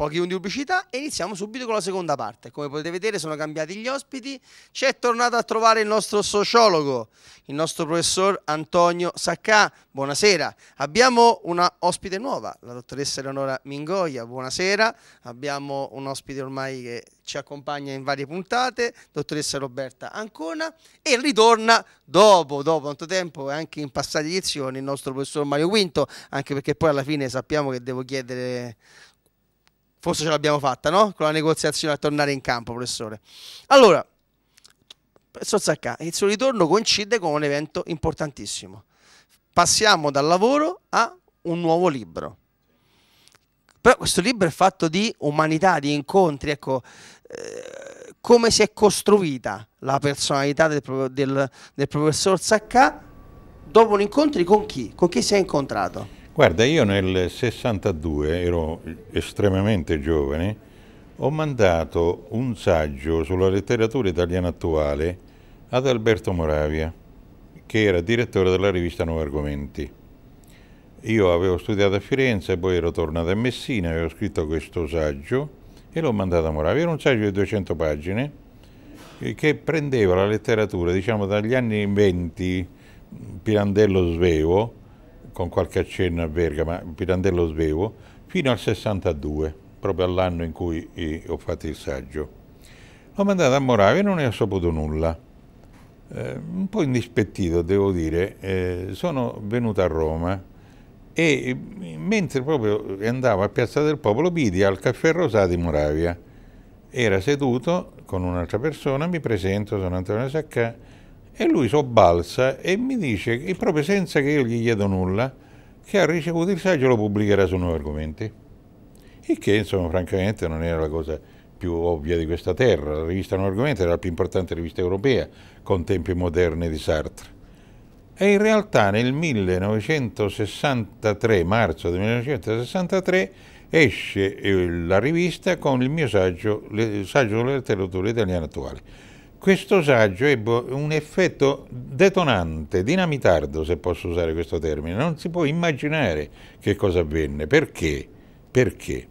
pochi punti di pubblicità e iniziamo subito con la seconda parte. Come potete vedere sono cambiati gli ospiti, ci è tornato a trovare il nostro sociologo, il nostro professor Antonio Saccà. Buonasera, abbiamo una ospite nuova, la dottoressa Eleonora Mingoia, buonasera, abbiamo un ospite ormai che ci accompagna in varie puntate, dottoressa Roberta Ancona e ritorna dopo, dopo tanto tempo e anche in passate edizioni il nostro professor Mario Quinto, anche perché poi alla fine sappiamo che devo chiedere Forse ce l'abbiamo fatta, no? Con la negoziazione a tornare in campo, professore. Allora, professor il suo ritorno coincide con un evento importantissimo. Passiamo dal lavoro a un nuovo libro. Però questo libro è fatto di umanità, di incontri, ecco, eh, come si è costruita la personalità del, del, del professor Zaccà dopo un incontro con chi? Con chi si è incontrato? Guarda, io nel 62, ero estremamente giovane, ho mandato un saggio sulla letteratura italiana attuale ad Alberto Moravia, che era direttore della rivista Nuovi Argomenti. Io avevo studiato a Firenze, poi ero tornato a Messina, avevo scritto questo saggio e l'ho mandato a Moravia. Era un saggio di 200 pagine eh, che prendeva la letteratura, diciamo, dagli anni 20, Pirandello Svevo, con qualche accenno a Verga, ma Pirandello Svevo, fino al 62, proprio all'anno in cui ho fatto il saggio. L'ho mandato a Moravia e non ne ho saputo nulla. Eh, un po' indispettito, devo dire. Eh, sono venuto a Roma e eh, mentre proprio andavo a Piazza del Popolo vidi al Caffè Rosà di Moravia. Era seduto con un'altra persona, mi presento, sono Antonio Sacca, e lui sobbalza e mi dice, e proprio senza che io gli chieda nulla, che ha ricevuto il saggio e lo pubblicherà su nuovi argomenti. Il che, insomma, francamente non era la cosa più ovvia di questa terra. La rivista Nuovi Argomenti era la più importante rivista europea con tempi moderni di Sartre. E in realtà nel 1963, marzo del 1963, esce eh, la rivista con il mio saggio, il saggio sulla letteratura italiana attuale questo saggio ebbe un effetto detonante, dinamitardo se posso usare questo termine, non si può immaginare che cosa avvenne, perché? Perché?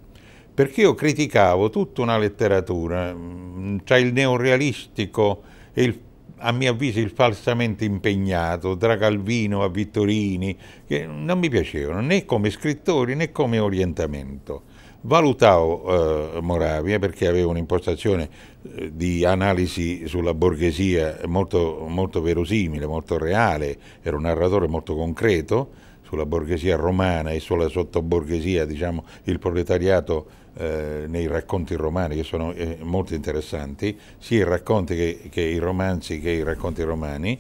Perché io criticavo tutta una letteratura, tra mm, cioè il neorealistico e il, a mio avviso il falsamente impegnato, tra Calvino a Vittorini, che non mi piacevano né come scrittori né come orientamento valutavo eh, Moravia perché aveva un'impostazione eh, di analisi sulla borghesia molto, molto, verosimile, molto reale, era un narratore molto concreto sulla borghesia romana e sulla sottoborghesia, diciamo, il proletariato eh, nei racconti romani che sono eh, molto interessanti, sia i racconti che, che i romanzi che i racconti romani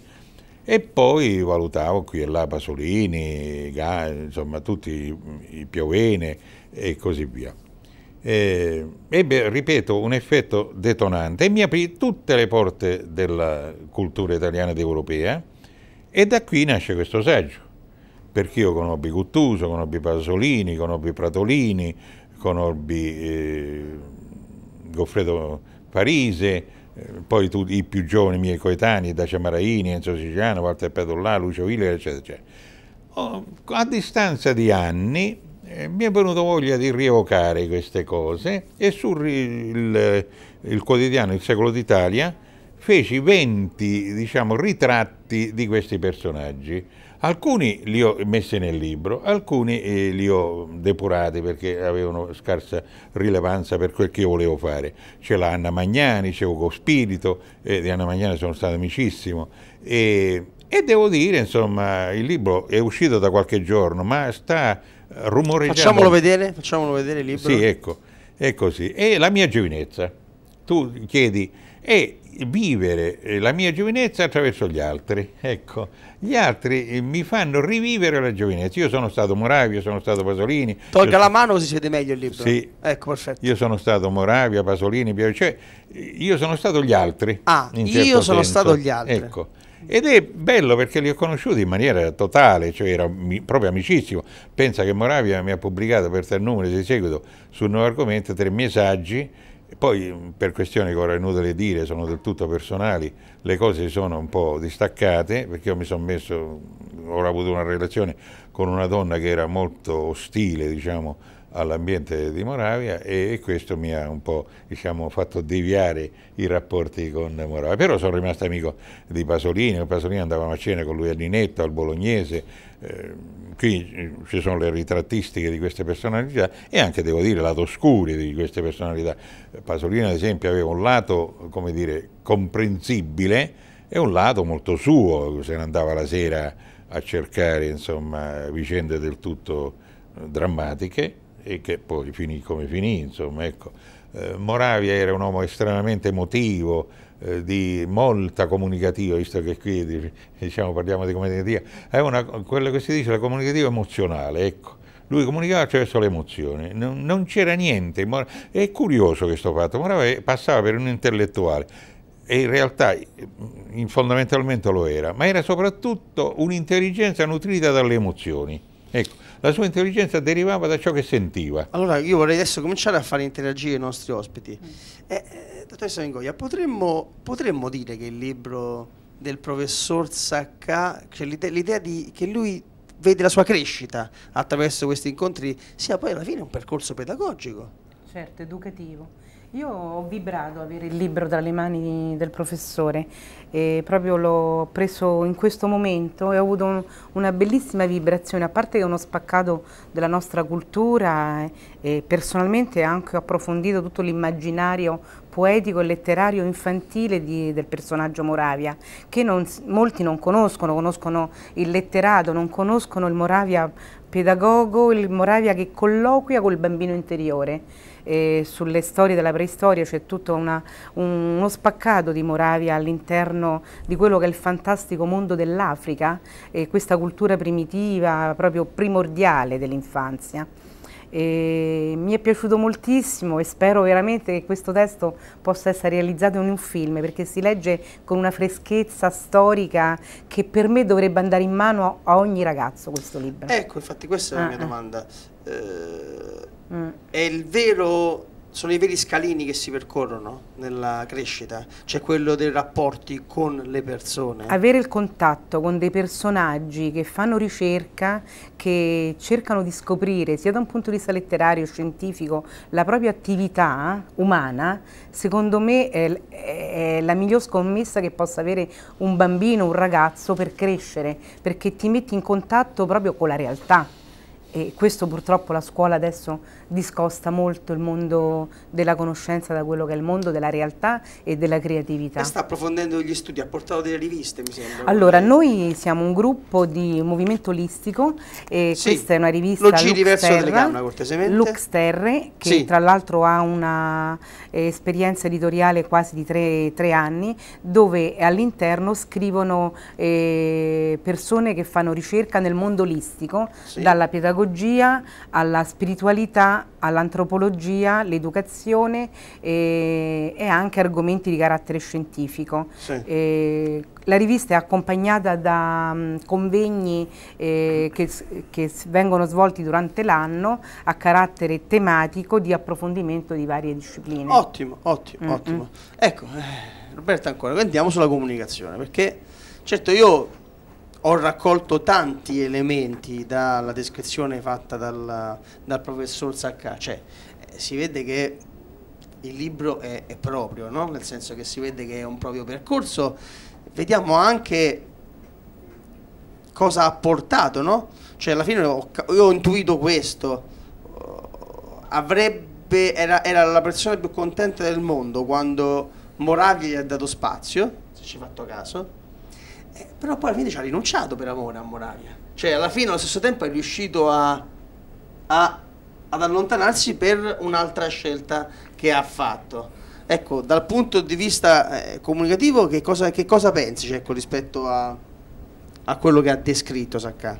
e poi valutavo qui e là Pasolini, Gani, insomma tutti i Piovene e così via. E, ebbe, ripeto, un effetto detonante e mi aprì tutte le porte della cultura italiana ed europea e da qui nasce questo saggio, perché io conobbi Guttuso, conobbi Pasolini, conobbi Pratolini, conobbi eh, Goffredo Parise, eh, poi tu, i più giovani miei coetanei, Dacia Maraini, Enzo Siciliano, Walter Pedollà, Lucio Villa, eccetera, eccetera. Oh, a distanza di anni eh, mi è venuto voglia di rievocare queste cose e sul il, il quotidiano Il Secolo d'Italia feci 20 diciamo, ritratti di questi personaggi. Alcuni li ho messi nel libro, alcuni eh, li ho depurati perché avevano scarsa rilevanza per quel che io volevo fare. C'è l'Anna Magnani, c'è Ugo Spirito, eh, di Anna Magnani sono stato amicissimo. E, e, devo dire, insomma, il libro è uscito da qualche giorno, ma sta rumoreggiando. Facciamolo vedere, facciamolo vedere il libro. Sì, ecco, è così. E la mia giovinezza tu chiedi, e vivere eh, la mia giovinezza attraverso gli altri. Ecco, gli altri eh, mi fanno rivivere la giovinezza. Io sono stato Moravia, sono stato Pasolini. Tolga la mano così si vede meglio il libro. Sì. Ecco, perfetto. Io sono stato Moravia, Pasolini, cioè eh, io sono stato gli altri. Ah, io certo sono senso. stato gli altri. Ecco. Ed è bello perché li ho conosciuti in maniera totale, cioè era mi, proprio amicissimo. Pensa che Moravia mi ha pubblicato per tre numeri di seguito sul nuovo argomento tre messaggi poi, mm, per questioni che ora è inutile dire, sono del tutto personali, le cose si sono un po' distaccate, perché io mi sono messo, mm, ho avuto una relazione con una donna che era molto ostile, diciamo, all'ambiente di Moravia e questo mi ha un po' diciamo, fatto deviare i rapporti con Moravia. Però sono rimasto amico di Pasolini, Pasolini andavamo a cena con lui a Linetto, al Bolognese, ehm, eh, qui ci sono le ritrattistiche di queste personalità e anche, devo dire, lato oscuri di queste personalità. Pasolini, ad esempio, aveva un lato, come dire, comprensibile e un lato molto suo, se ne andava la sera a cercare, insomma, vicende del tutto eh, drammatiche e che poi finì come finì, insomma, ecco. eh, Moravia era un uomo estremamente emotivo, eh, di molta comunicativa, visto che qui diciamo, parliamo di comunicativa, è una, quello che si dice la comunicativa emozionale, ecco. Lui comunicava attraverso le emozioni, non, non c'era niente. È curioso questo fatto. Moravia passava per un intellettuale e in realtà fondamentalmente lo era, ma era soprattutto un'intelligenza nutrita dalle emozioni. Ecco, la sua intelligenza derivava da ciò che sentiva. Allora io vorrei adesso cominciare a fare interagire i nostri ospiti. Mm. Eh, eh, dottoressa Mingoia, potremmo, potremmo dire che il libro del professor Sacca, cioè l'idea che lui vede la sua crescita attraverso questi incontri, sia poi alla fine un percorso pedagogico. Certo, educativo. Io ho vibrato avere il libro tra le mani del professore e proprio l'ho preso in questo momento e ho avuto un, una bellissima vibrazione, a parte che è uno spaccato della nostra cultura e personalmente anche ho approfondito tutto l'immaginario poetico e letterario infantile di, del personaggio Moravia, che non, molti non conoscono, conoscono il letterato, non conoscono il Moravia pedagogo, il Moravia che colloquia col bambino interiore. E sulle storie della preistoria c'è tutto una, un, uno spaccato di Moravia all'interno di quello che è il fantastico mondo dell'Africa e questa cultura primitiva, proprio primordiale dell'infanzia. E mi è piaciuto moltissimo e spero veramente che questo testo possa essere realizzato in un film perché si legge con una freschezza storica che per me dovrebbe andare in mano a ogni ragazzo questo libro. Ecco, infatti questa è la mia ah, ah. domanda. Eh, mm. È il vero sono i veri scalini che si percorrono nella crescita, cioè quello dei rapporti con le persone. Avere il contatto con dei personaggi che fanno ricerca, che cercano di scoprire sia da un punto di vista letterario, scientifico, la propria attività umana, secondo me è, è la miglior scommessa che possa avere un bambino, un ragazzo per crescere, perché ti metti in contatto proprio con la realtà e questo purtroppo la scuola adesso discosta molto il mondo della conoscenza da quello che è il mondo della realtà e della creatività. E sta approfondendo gli studi, ha portato delle riviste mi sembra. Allora, noi siamo un gruppo di movimento listico e sì. questa è una rivista Lo giri verso la telecamera cortesemente. Lux Terre, che sì. tra l'altro ha un'esperienza eh, editoriale quasi di tre, tre anni, dove all'interno scrivono eh, persone che fanno ricerca nel mondo listico, sì. dalla pedagogia pedagogia, alla spiritualità, all'antropologia, l'educazione e, eh, e, anche argomenti di carattere scientifico. Sì. E, eh, la rivista è accompagnata da um, convegni eh, che, che, vengono svolti durante l'anno a carattere tematico di approfondimento di varie discipline. Ottimo, ottimo, mm -hmm. ottimo. Ecco, eh, Roberta ancora, andiamo sulla comunicazione perché certo io ho raccolto tanti elementi dalla descrizione fatta dal, dal professor Saccà, cioè eh, si vede che il libro è, è proprio, no? nel senso che si vede che è un proprio percorso, vediamo anche cosa ha portato, no? cioè alla fine ho, io ho intuito questo, avrebbe, era, era, la persona più contenta del mondo quando Moravia gli ha dato spazio, se ci hai fatto caso, eh, però poi alla fine ci ha rinunciato per amore a Moravia. Cioè, alla fine allo stesso tempo è riuscito a, a, ad allontanarsi per un'altra scelta che ha fatto. Ecco, dal punto di vista eh, comunicativo, che cosa, che cosa pensi cioè, ecco, rispetto a, a quello che ha descritto Saccà?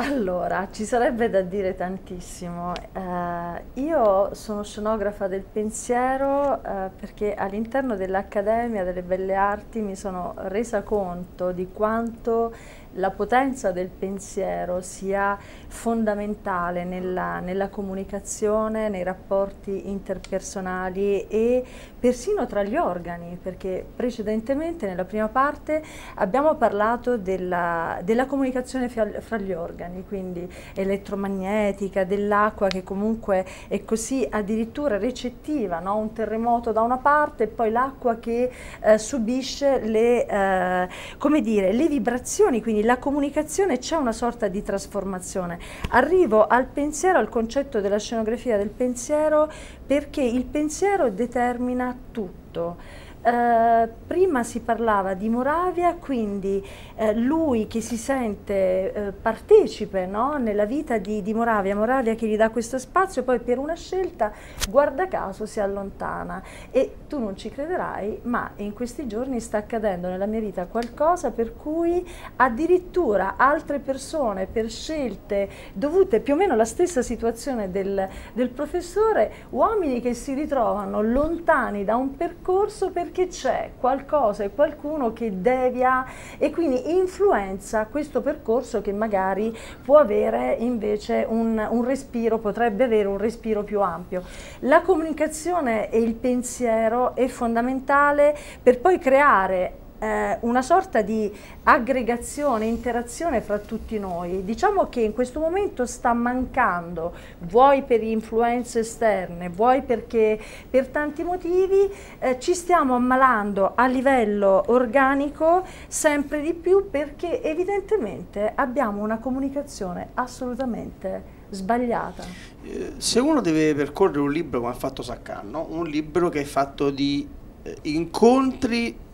Allora, ci sarebbe da dire tantissimo. Eh, io sono scenografa del pensiero eh, perché all'interno dell'Accademia delle Belle Arti mi sono resa conto di quanto la potenza del pensiero sia fondamentale nella, nella, comunicazione, nei rapporti interpersonali e persino tra gli organi, perché precedentemente nella prima parte abbiamo parlato della, della comunicazione fra, gli organi, quindi elettromagnetica, dell'acqua che comunque è così addirittura recettiva, no? un terremoto da una parte e poi l'acqua che eh, subisce le, eh, dire, le vibrazioni, quindi la comunicazione c'è una sorta di trasformazione. Arrivo al pensiero, al concetto della scenografia del pensiero, perché il pensiero determina tutto. Eh, prima si parlava di Moravia, quindi eh, lui che si sente eh, partecipe no? nella vita di, di, Moravia, Moravia che gli dà questo spazio, poi per una scelta, guarda caso, si allontana. E tu non ci crederai, ma in questi giorni sta accadendo nella mia vita qualcosa per cui addirittura altre persone per scelte dovute più o meno alla stessa situazione del, del professore, uomini che si ritrovano lontani da un percorso perché perché c'è qualcosa e qualcuno che devia e quindi influenza questo percorso che magari può avere invece un, un respiro, potrebbe avere un respiro più ampio. La comunicazione e il pensiero è fondamentale per poi creare eh, una sorta di aggregazione, interazione fra tutti noi. Diciamo che in questo momento sta mancando, vuoi per influenze esterne, vuoi perché per tanti motivi eh, ci stiamo ammalando a livello organico sempre di più perché evidentemente abbiamo una comunicazione assolutamente sbagliata. Eh, se uno deve percorrere un libro come ha fatto Saccanno, un libro che è fatto di eh, incontri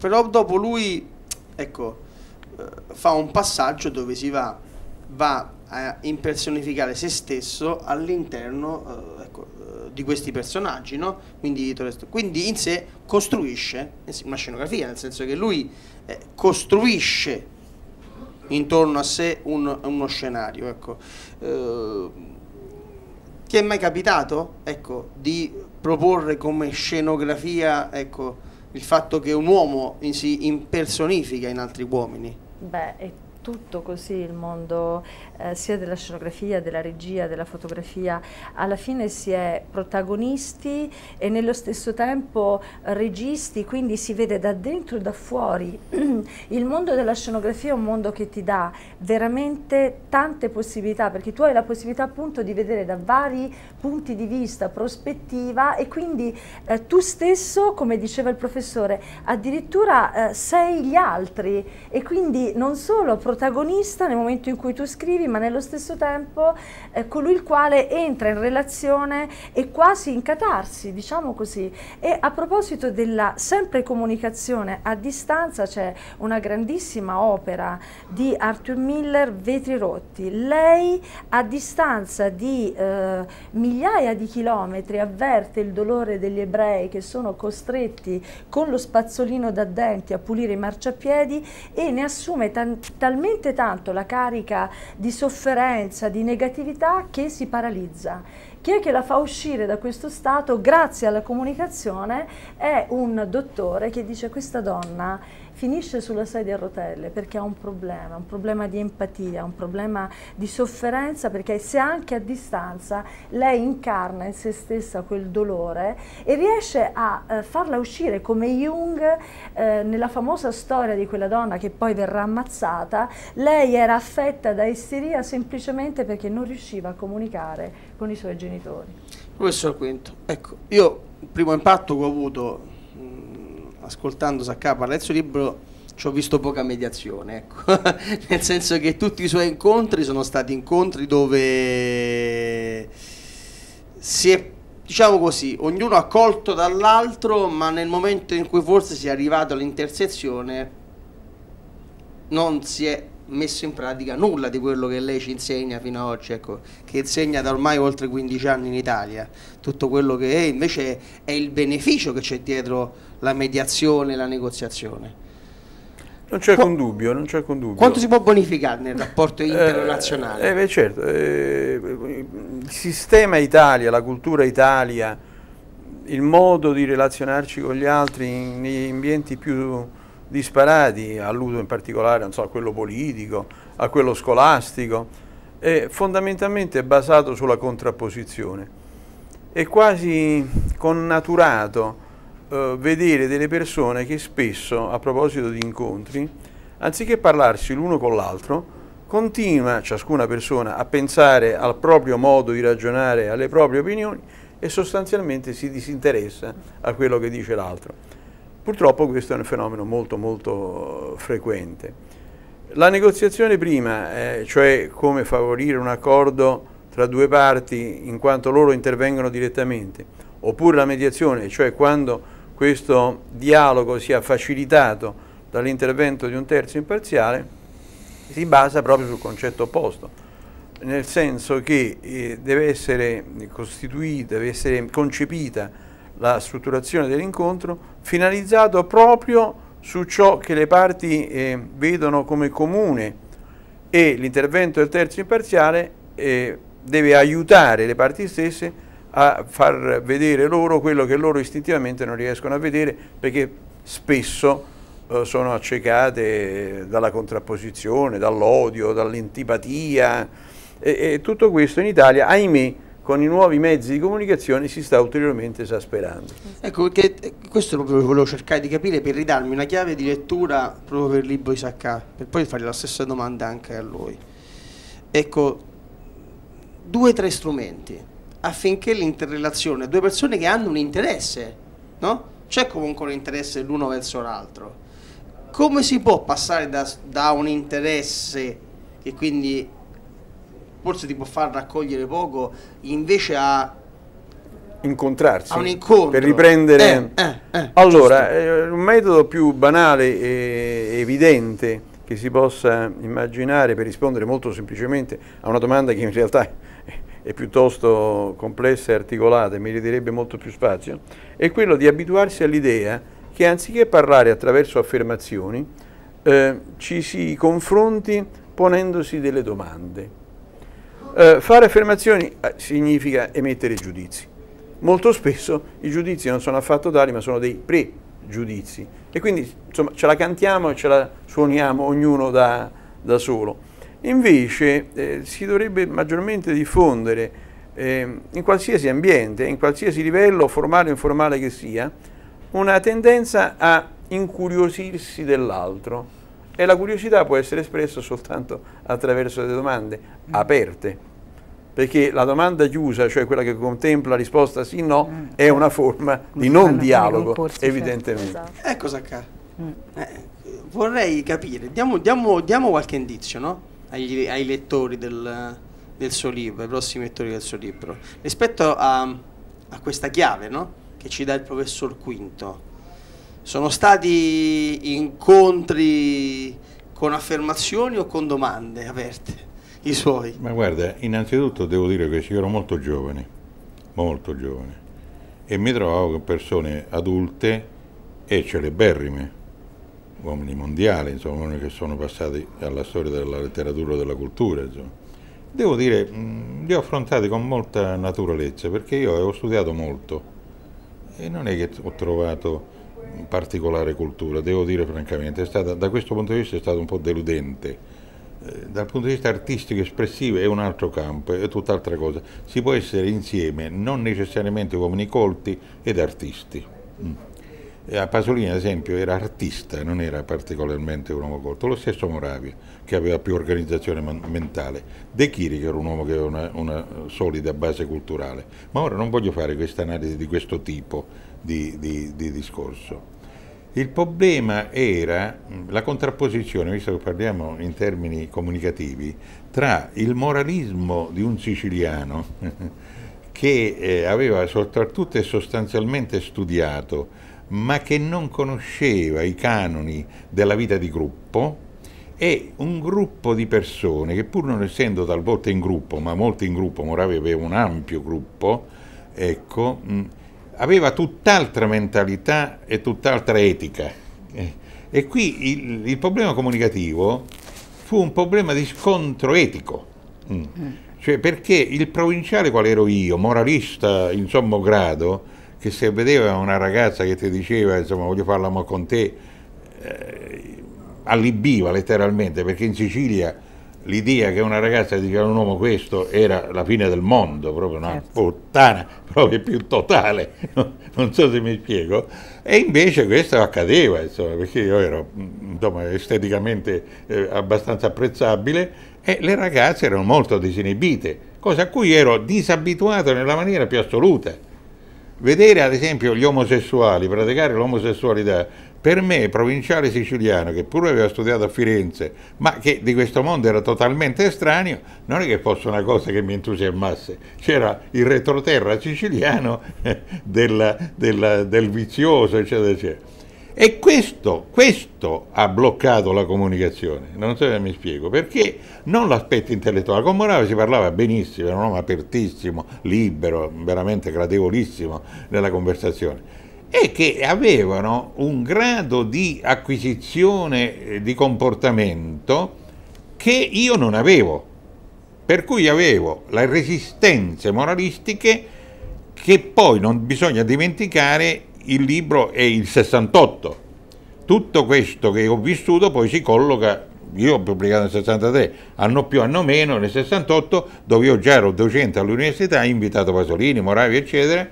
però dopo lui, ecco, eh, fa un passaggio dove si va, va a impersonificare se stesso all'interno eh, ecco, eh, di questi personaggi, no? quindi, quindi, in sé costruisce eh una scenografia, nel senso che lui eh, costruisce intorno a sé un, uno scenario. Ecco. Eh, ti è mai capitato ecco, di proporre come scenografia ecco, il fatto che un uomo si impersonifica in altri uomini. Beh, è tutto così il mondo eh, sia della scenografia, della regia, della fotografia, alla fine si è protagonisti e nello stesso tempo registi, quindi si vede da dentro e da fuori. Il mondo della scenografia è un mondo che ti dà veramente tante possibilità, perché tu hai la possibilità appunto di vedere da vari punti di vista, prospettiva e quindi eh, tu stesso, come diceva il professore, addirittura eh, sei gli altri e quindi non solo protagonista nel momento in cui tu scrivi, ma nello stesso tempo eh, colui il quale entra in relazione e quasi in catarsi, diciamo così. E a proposito della sempre comunicazione a distanza c'è una grandissima opera di Arthur Miller, Vetri rotti. Lei a distanza di eh, migliaia di chilometri avverte il dolore degli ebrei che sono costretti con lo spazzolino da denti a pulire i marciapiedi e ne assume talmente tanto la carica di sofferenza, di negatività che si paralizza. Chi è che la fa uscire da questo stato grazie alla comunicazione è un dottore che dice questa donna finisce sulla sedia a rotelle perché ha un problema, un problema di empatia, un problema di sofferenza perché se anche a distanza lei incarna in se stessa quel dolore e riesce a eh, farla uscire come Jung eh, nella famosa storia di quella donna che poi verrà ammazzata, lei era affetta da isteria semplicemente perché non riusciva a comunicare con i suoi genitori. Professor Quinto, ecco, io il primo impatto che ho avuto ascoltando Saccapa parlare del suo libro ci ho visto poca mediazione, ecco. nel senso che tutti i suoi incontri sono stati incontri dove si è, diciamo così, ognuno ha colto dall'altro, ma nel momento in cui forse si è arrivato all'intersezione non si è messo in pratica nulla di quello che lei ci insegna fino ad oggi, ecco, che insegna da ormai oltre 15 anni in Italia, tutto quello che è invece è il beneficio che c'è dietro la mediazione e la negoziazione. Non c'è alcun dubbio, non c'è alcun dubbio. Quanto si può bonificare nel rapporto eh, internazionale? Eh, beh, certo, eh, il sistema Italia, la cultura Italia, il modo di relazionarci con gli altri negli ambienti più disparati, alludo in particolare so, a quello politico, a quello scolastico, è fondamentalmente basato sulla contrapposizione. È quasi connaturato eh, vedere delle persone che spesso, a proposito di incontri, anziché parlarsi l'uno con l'altro, continua ciascuna persona a pensare al proprio modo di ragionare, alle proprie opinioni e sostanzialmente si disinteressa a quello che dice l'altro. Purtroppo questo è un fenomeno molto molto frequente. La negoziazione prima, eh, cioè come favorire un accordo tra due parti in quanto loro intervengono direttamente, oppure la mediazione, cioè quando questo dialogo sia facilitato dall'intervento di un terzo imparziale, si basa proprio sul concetto opposto, nel senso che eh, deve essere costituita, deve essere concepita la strutturazione dell'incontro, finalizzato proprio su ciò che le parti eh, vedono come comune e l'intervento del terzo imparziale eh, deve aiutare le parti stesse a far vedere loro quello che loro istintivamente non riescono a vedere perché spesso eh, sono accecate dalla contrapposizione, dall'odio, dall'antipatia e, e tutto questo in Italia, ahimè, con i nuovi mezzi di comunicazione si sta ulteriormente esasperando. Ecco, perché eh, questo è proprio volevo cercare di capire per ridarmi una chiave di lettura proprio per il libro Isacca, per poi fare la stessa domanda anche a lui. Ecco, due o tre strumenti affinché l'interrelazione, due persone che hanno un interesse, no? C'è comunque un interesse l'uno verso l'altro. Come si può passare da, da un interesse che quindi forse ti può far raccogliere poco, invece a incontrarsi per riprendere eh, eh, eh, allora giusto. Eh, un metodo più banale e evidente che si possa immaginare per rispondere molto semplicemente a una domanda che in realtà è piuttosto complessa e articolata e meriterebbe molto più spazio è quello di abituarsi all'idea che anziché parlare attraverso affermazioni eh, ci si confronti ponendosi delle domande eh, fare affermazioni eh, significa emettere giudizi. Molto spesso i giudizi non sono affatto tali, ma sono dei pregiudizi. E quindi insomma, ce la cantiamo e ce la suoniamo ognuno da, da solo. Invece eh, si dovrebbe maggiormente diffondere eh, in qualsiasi ambiente, in qualsiasi livello, formale o informale che sia, una tendenza a incuriosirsi dell'altro e la curiosità può essere espressa soltanto attraverso le domande aperte perché la domanda chiusa, cioè quella che contempla risposta sì o no, mm. è una forma di mm. non dialogo, certo. evidentemente. Certo, esatto. Ecco Sacca, mm. eh, vorrei capire, diamo, diamo, diamo qualche indizio no? Agli, ai lettori del, del, suo libro, ai prossimi lettori del suo libro, rispetto a, a questa chiave no? che ci dà il professor Quinto sono stati incontri con affermazioni o con domande aperte? I suoi? Ma guarda, innanzitutto devo dire che io ero molto giovane, molto giovane, e mi trovavo con persone adulte e celeberrime, uomini mondiali, insomma, uomini che sono passati alla storia della letteratura e della cultura, insomma. Devo dire, li ho affrontati con molta naturalezza, perché io avevo studiato molto e non è che ho trovato particolare cultura, devo dire francamente, stata, da questo punto di vista è stato un po' deludente. Eh, dal punto di vista artistico espressivo è un altro campo, è tutt'altra cosa. Si può essere insieme, non necessariamente uomini colti ed artisti. Mm. A Pasolini, ad esempio, era artista, non era particolarmente un uomo colto. Lo stesso Moravia, che aveva più organizzazione mentale. De Chiri, che era un uomo che aveva una, una solida base culturale. Ma ora non voglio fare questa analisi di questo tipo di, di, di discorso. Il problema era la contrapposizione, visto che parliamo in termini comunicativi, tra il moralismo di un siciliano che eh, aveva soprattutto e sostanzialmente studiato, ma che non conosceva i canoni della vita di gruppo, e un gruppo di persone che pur non essendo talvolta in gruppo, ma molto in gruppo, Moravia aveva un ampio gruppo, ecco, mh, aveva tutt'altra mentalità e tutt'altra etica. Eh, e qui il, il, problema comunicativo fu un problema di scontro etico. Mm. mm. Cioè perché il provinciale qual ero io, moralista in sommo grado, che se vedeva una ragazza che ti diceva insomma voglio farla con te, eh, allibiva letteralmente perché in Sicilia l'idea che una ragazza dice a un uomo questo era la fine del mondo, proprio una certo. puttana, proprio più totale, non so se mi spiego, e invece questo accadeva, insomma, perché io ero mm, insomma, esteticamente eh, abbastanza apprezzabile e le ragazze erano molto disinibite, cosa a cui ero disabituato nella maniera più assoluta. Vedere ad esempio gli omosessuali praticare l'omosessualità per me, provinciale siciliano, che pure aveva studiato a Firenze, ma che di questo mondo era totalmente estraneo, non è che fosse una cosa che mi entusiasmasse. C'era il retroterra siciliano della, della, del vizioso, eccetera, eccetera. E questo, questo, ha bloccato la comunicazione, non so se mi spiego, perché non l'aspetto intellettuale. Con Morave si parlava benissimo, era un uomo apertissimo, libero, veramente gradevolissimo nella conversazione e che avevano un grado di acquisizione eh, di comportamento che io non avevo, per cui avevo le resistenze moralistiche che poi non bisogna dimenticare il libro è il 68. Tutto questo che ho vissuto poi si colloca, io ho pubblicato nel 63, anno più, anno meno, nel 68, dove io già ero docente all'università, invitato Pasolini, Moravi, eccetera,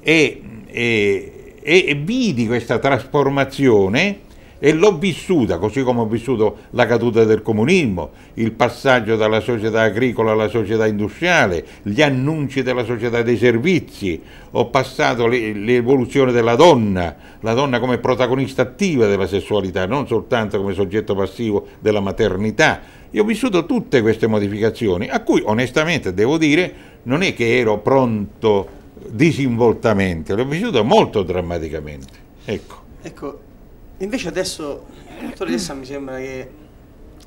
e, e e, vidi questa trasformazione e l'ho vissuta, così come ho vissuto la caduta del comunismo, il passaggio dalla società agricola alla società industriale, gli annunci della società dei servizi, ho passato l'evoluzione della donna, la donna come protagonista attiva della sessualità, non soltanto come soggetto passivo della maternità. Io ho vissuto tutte queste modificazioni, a cui onestamente devo dire non è che ero pronto disinvoltamente, l'ho vissuto molto drammaticamente. Ecco. ecco. invece adesso, dottore Dessa, mi sembra che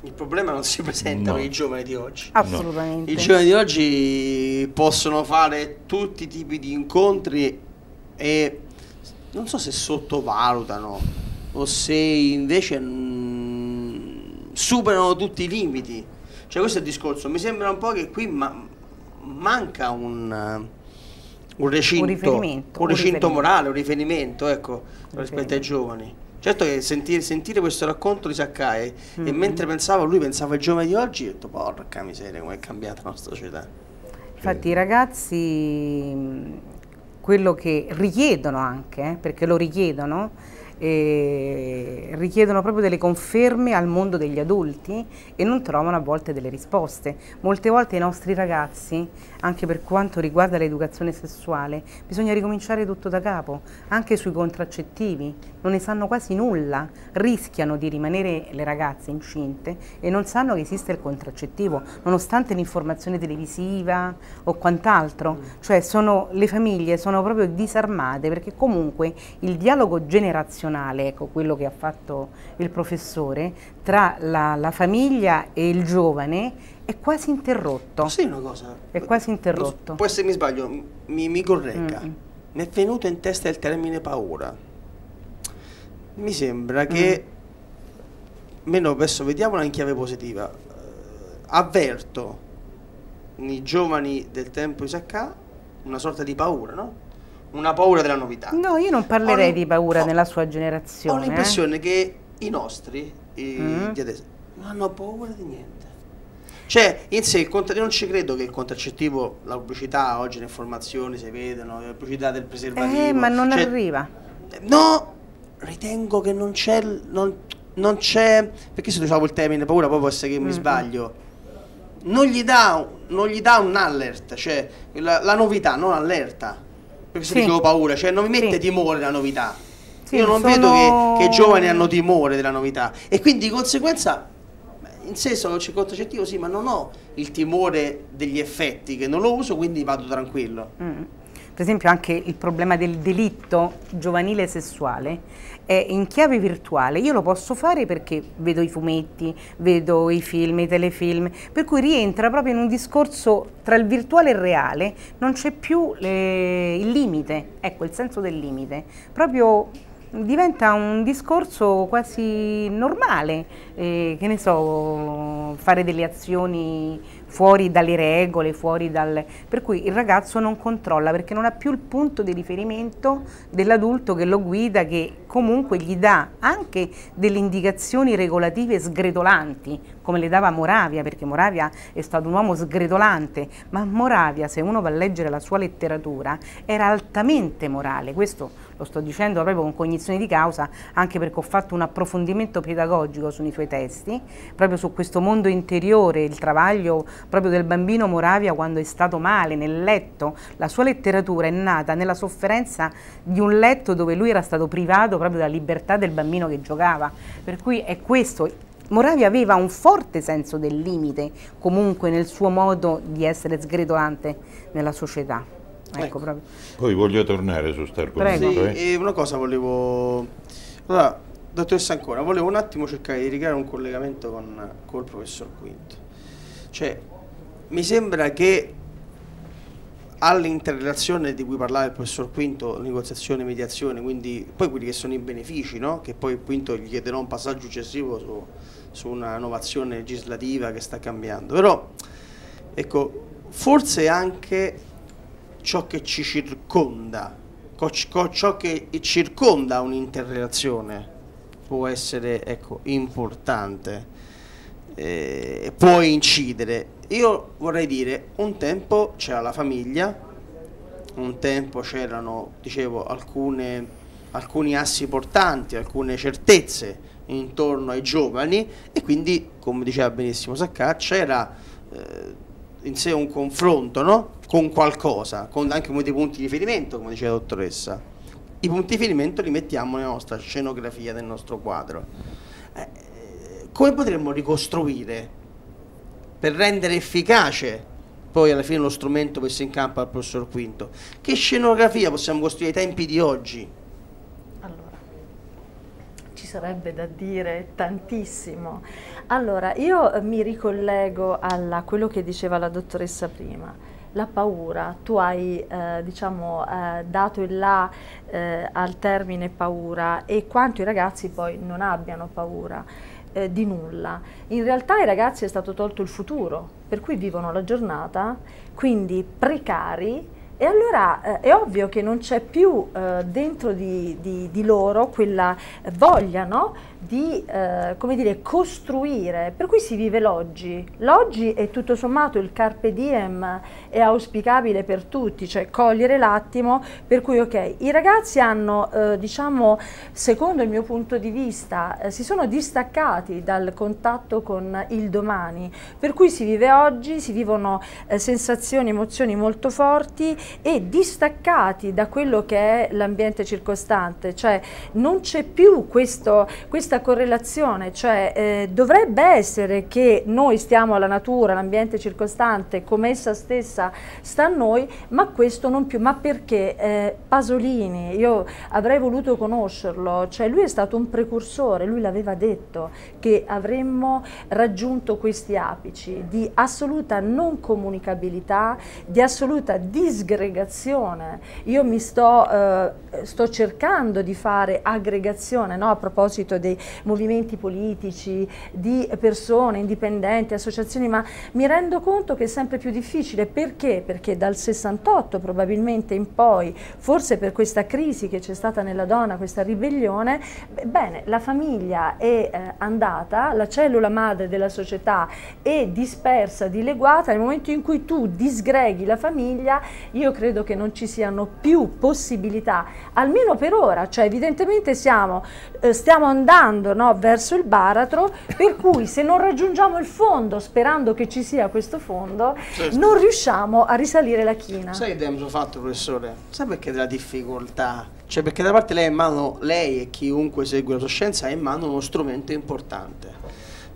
il problema non si presenta no. per i giovani di oggi. Assolutamente. I giovani di oggi possono fare tutti i tipi di incontri e non so se sottovalutano o se invece mh, mm, superano tutti i limiti. Cioè questo è il discorso, mi sembra un po' che qui ma manca un un recinto, un riferimento, un riferimento. morale, un riferimento ecco, rispetto ai giovani. Certo che sentire, sentire, questo racconto di Sakai mm -hmm. e mm-hmm. mentre pensavo, lui pensava ai giovani di oggi, ho detto porca miseria come è cambiata la nostra società. Infatti i ragazzi mm, quello che richiedono anche, eh, perché lo richiedono, eh, richiedono proprio delle conferme al mondo degli adulti e non trovano a volte delle risposte. Molte volte i nostri ragazzi, anche per quanto riguarda l'educazione sessuale, bisogna ricominciare tutto da capo, anche sui contraccettivi, non ne sanno quasi nulla, rischiano di rimanere le ragazze incinte e non sanno che esiste il contraccettivo, nonostante l'informazione televisiva o quant'altro, mm. cioè sono, le famiglie sono proprio disarmate perché comunque il dialogo generazionale, ecco quello che ha fatto il professore, tra la, la famiglia e il giovane è quasi interrotto. Sì, una cosa. È quasi interrotto. Poi se mi sbaglio, mi, mi corregga. Mm, -mm. Mi è venuto in testa il termine paura mi sembra che mm. meno adesso vediamola in chiave positiva uh, avverto nei giovani del tempo di Sacca una sorta di paura no? una paura della novità no io non parlerei ho, di paura ho, nella sua generazione ho l'impressione eh? che i nostri i, mm. adesso non hanno paura di niente cioè, in sé, il non ci credo che il contraccettivo, la pubblicità, oggi le informazioni si vedono, la pubblicità del preservativo... Eh, ma non cioè, arriva. No, ritengo che non c'è, non, non c'è perché se usavo il termine paura poi può essere che mi mm-hmm. sbaglio non gli, dà, non gli dà un alert, cioè la, la novità non allerta, perché se sì. dicevo paura, cioè non mi mette sì. timore la novità. Sì, Io non sono... vedo che, che, i giovani hanno timore della novità e quindi di conseguenza in senso sé sono contraccettivo sì, ma non ho il timore degli effetti che non lo uso, quindi vado tranquillo. Mm per esempio anche il problema del delitto giovanile sessuale, è in chiave virtuale io lo posso fare perché vedo i fumetti, vedo i film, i telefilm, per cui rientra proprio in un discorso tra il virtuale e il reale, non c'è più le, il limite, ecco il senso del limite, proprio diventa un discorso quasi normale, eh, che ne so, fare delle azioni fuori dalle regole, fuori dal... per cui il ragazzo non controlla perché non ha più il punto di riferimento dell'adulto che lo guida, che comunque gli dà anche delle indicazioni regolative sgretolanti, come le dava Moravia, perché Moravia è stato un uomo sgretolante, ma Moravia, se uno va a leggere la sua letteratura, era altamente morale, questo lo sto dicendo proprio con cognizione di causa, anche perché ho fatto un approfondimento pedagogico sui suoi testi, proprio su questo mondo interiore, il travaglio proprio del bambino Moravia quando è stato male, nel letto. La sua letteratura è nata nella sofferenza di un letto dove lui era stato privato proprio della libertà del bambino che giocava. Per cui è questo Moravia aveva un forte senso del limite comunque nel suo modo di essere sgretolante nella società. Ecco, ecco. Poi voglio tornare su Star Prego. Eh. Sì, eh. una cosa volevo... Allora, dottoressa Ancora, volevo un attimo cercare di ricreare un collegamento con, col professor Quinto. Cioè, mi sembra che all'interrelazione di cui parlava il professor Quinto, negoziazione e mediazione, quindi poi quelli che sono i benefici, no? che poi Quinto gli chiederà un passaggio successivo su, su una novazione legislativa che sta cambiando, però ecco, forse anche ciò che ci circonda, ciò che circonda un'interrelazione può essere ecco, importante, eh, può incidere. Io vorrei dire, un tempo c'era la famiglia, un tempo c'erano, dicevo, alcune, alcuni assi portanti, alcune certezze intorno ai giovani e quindi, come diceva benissimo Saccaccia, era eh, in sé un confronto no? con qualcosa, con anche con dei punti di riferimento, come diceva la dottoressa. I punti di riferimento li mettiamo nella nostra scenografia, nel nostro quadro. Eh, come potremmo ricostruire per rendere efficace poi alla fine lo strumento messo in campo dal professor Quinto? Che scenografia possiamo costruire ai tempi di oggi? Allora, ci sarebbe da dire tantissimo. Allora, io mi ricollego a quello che diceva la dottoressa prima la paura, tu hai eh, diciamo, eh, dato il là eh, al termine paura e quanto i ragazzi poi non abbiano paura eh, di nulla. In realtà ai ragazzi è stato tolto il futuro, per cui vivono la giornata, quindi precari, e allora eh, è ovvio che non c'è più eh, dentro di, di, di, loro quella voglia no? di eh, come dire, costruire, per cui si vive l'oggi. L'oggi è tutto sommato il carpe diem è auspicabile per tutti, cioè cogliere l'attimo, per cui ok, i ragazzi hanno, eh, diciamo, secondo il mio punto di vista, eh, si sono distaccati dal contatto con il domani, per cui si vive oggi, si vivono eh, sensazioni, emozioni molto forti e distaccati da quello che è l'ambiente circostante, cioè non c'è più questo, questa questa correlazione, cioè eh, dovrebbe essere che noi stiamo alla natura, all'ambiente circostante, come essa stessa sta a noi, ma questo non più. Ma perché eh, Pasolini, io avrei voluto conoscerlo, cioè lui è stato un precursore, lui l'aveva detto che avremmo raggiunto questi apici di assoluta non comunicabilità, di assoluta disgregazione. Io mi sto, eh, sto cercando di fare aggregazione no? a proposito dei movimenti politici, di persone indipendenti, associazioni, ma mi rendo conto che è sempre più difficile. Perché? Perché dal 68 probabilmente in poi, forse per questa crisi che c'è stata nella donna, questa ribellione, bene, la famiglia è eh, andata, la cellula madre della società è dispersa, dileguata, nel momento in cui tu disgreghi la famiglia, io credo che non ci siano più possibilità, almeno per ora, cioè evidentemente siamo, eh, stiamo andando andando no, verso il baratro, per cui se non raggiungiamo il fondo, sperando che ci sia questo fondo, certo. non riusciamo a risalire la china. Sai che abbiamo fatto, professore? Sai perché della difficoltà? Cioè perché da parte lei, mano, lei e chiunque segue la sua scienza ha in mano uno strumento importante.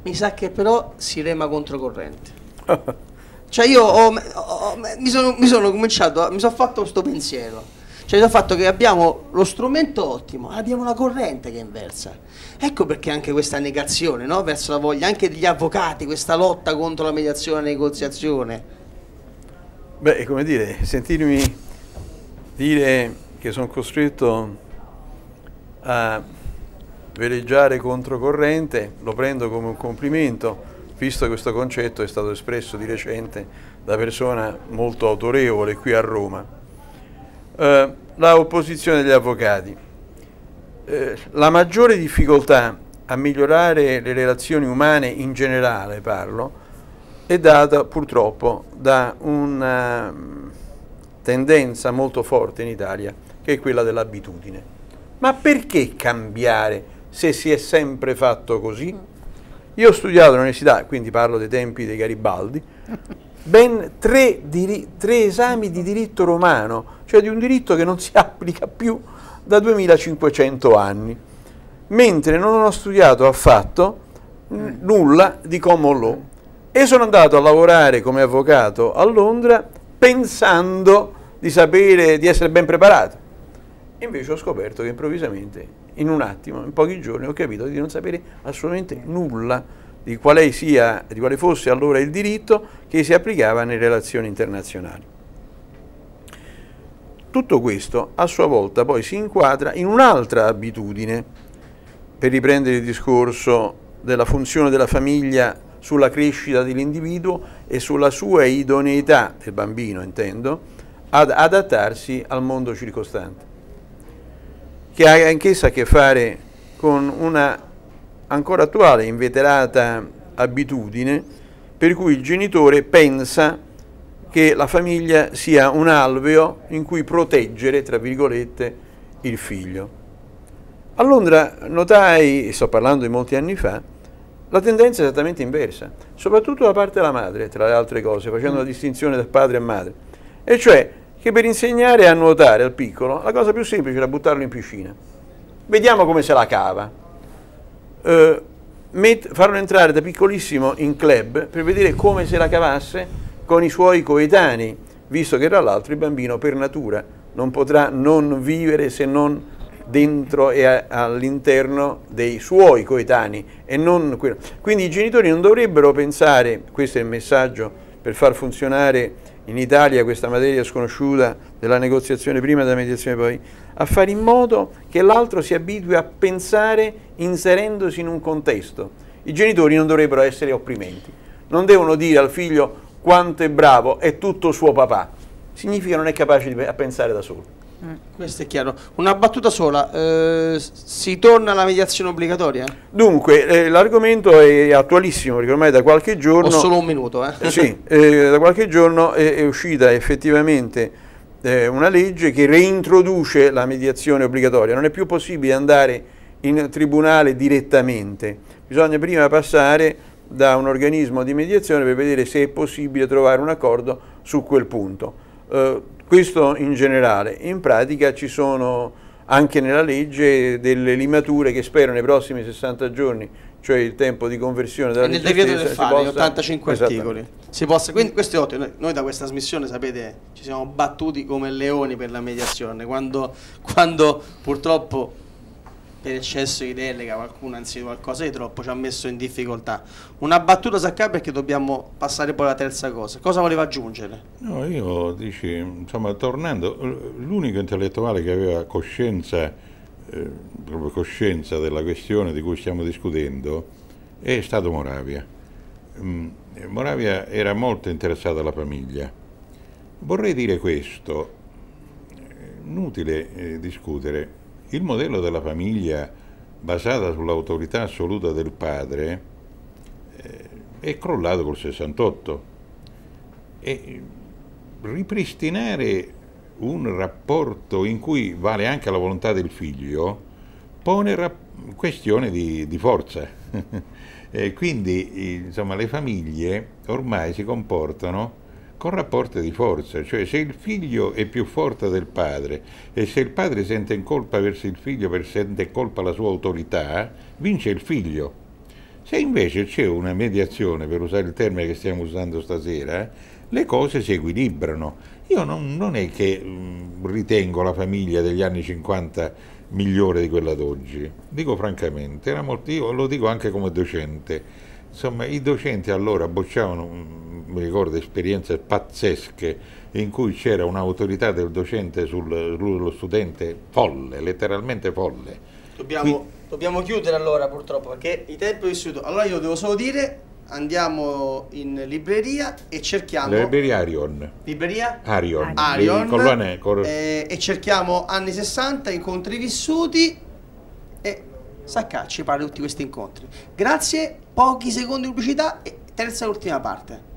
Mi sa che però si rema controcorrente. Cioè io ho, ho, mi, sono, mi sono cominciato, mi sono fatto questo pensiero cioè dal fatto che abbiamo lo strumento ottimo, abbiamo la corrente che è inversa. Ecco perché anche questa negazione no? verso la voglia, anche degli avvocati, questa lotta contro la mediazione e la negoziazione. Beh, come dire, sentirmi dire che sono costretto a veleggiare controcorrente lo prendo come un complimento, visto che questo concetto è stato espresso di recente da persona molto autorevole qui a Roma. Eh, la opposizione degli avvocati. Eh, la maggiore difficoltà a migliorare le relazioni umane in generale, parlo, è data purtroppo da una mm, tendenza molto forte in Italia, che è quella dell'abitudine. Ma perché cambiare se si è sempre fatto così? Io ho studiato all'università, quindi parlo dei tempi dei Garibaldi, ben tre, tre esami di diritto romano cioè di un diritto che non si applica più da 2500 anni, mentre non ho studiato affatto eh. nulla di common law e sono andato a lavorare come avvocato a Londra pensando di sapere, di essere ben preparato. Invece ho scoperto che improvvisamente, in un attimo, in pochi giorni, ho capito di non sapere assolutamente nulla di quale, sia, di quale fosse allora il diritto che si applicava nelle relazioni internazionali. Tutto questo a sua volta poi si inquadra in un'altra abitudine, per riprendere il discorso della funzione della famiglia sulla crescita dell'individuo e sulla sua idoneità, del bambino intendo, ad adattarsi al mondo circostante, che ha anch'essa a che fare con una ancora attuale, inveterata abitudine per cui il genitore pensa che la famiglia sia un alveo in cui proteggere, tra virgolette, il figlio. A Londra notai, e sto parlando di molti anni fa, la tendenza è esattamente inversa, soprattutto da parte della madre, tra le altre cose, facendo la mm. distinzione tra padre e madre. E cioè che per insegnare a nuotare al piccolo, la cosa più semplice era buttarlo in piscina. Vediamo come se la cava. Eh, farlo entrare da piccolissimo in club per vedere come se la cavasse con i suoi coetanei, visto che tra l'altro il bambino per natura non potrà non vivere se non dentro e all'interno dei suoi coetanei. Quindi i genitori non dovrebbero pensare, questo è il messaggio per far funzionare in Italia questa materia sconosciuta della negoziazione prima e della mediazione poi, a fare in modo che l'altro si abitui a pensare inserendosi in un contesto. I genitori non dovrebbero essere opprimenti, non devono dire al figlio quanto è bravo, è tutto suo papà, significa non è capace di pensare da solo. Mm. Questo è chiaro. Una battuta sola, eh, si torna alla mediazione obbligatoria? Dunque, eh, l'argomento è attualissimo perché ormai da qualche giorno... Ho solo un minuto, eh? eh sì, eh, da qualche giorno è, è uscita effettivamente eh, una legge che reintroduce la mediazione obbligatoria. Non è più possibile andare in tribunale direttamente, bisogna prima passare da un organismo di mediazione per vedere se è possibile trovare un accordo su quel punto. Eh, questo in generale. In pratica ci sono anche nella legge delle limature che spero nei prossimi 60 giorni, cioè il tempo di conversione della e legge nel stessa, del fare, possa... 85 articoli. Possa... Quindi, questo è ottimo. Noi da questa smissione, sapete, ci siamo battuti come leoni per la mediazione, quando, quando purtroppo per eccesso di delega, qualcuno anzi qualcosa di troppo ci ha messo in difficoltà. Una battuta sacca perché dobbiamo passare poi alla terza cosa. Cosa voleva aggiungere? No, io dici, insomma, tornando, l'unico intellettuale che aveva coscienza, eh, proprio coscienza della questione di cui stiamo discutendo è stato Moravia. Mm, eh, Moravia era molto interessato alla famiglia. Vorrei dire questo, inutile eh, discutere il modello della famiglia basata sull'autorità assoluta del padre eh, è crollato col 68 e ripristinare un rapporto in cui vale anche la volontà del figlio pone questione di, di forza. quindi insomma, le famiglie ormai si comportano con rapporti di forza, cioè se il figlio è più forte del padre e se il padre sente in colpa verso il figlio per sente in colpa la sua autorità, vince il figlio. Se invece c'è una mediazione, per usare il termine che stiamo usando stasera, le cose si equilibrano. Io non, non è che mm, ritengo la famiglia degli anni 50 migliore di quella d'oggi, dico francamente, molto, lo dico anche come docente Insomma, i docenti allora bocciavano mm, mi ricordo esperienze pazzesche in cui c'era un'autorità del docente sullo studente folle, letteralmente folle. Dobbiamo, Qui... dobbiamo, chiudere allora purtroppo perché i tempi ho vissuto. Allora io devo solo dire andiamo in libreria e cerchiamo... La libreria Arion. Libreria? Arion. Arion. Colonne, col... eh, e cerchiamo anni 60, incontri vissuti e Saccacci parla di tutti questi incontri. Grazie pochi secondi di pubblicità e terza e ultima parte.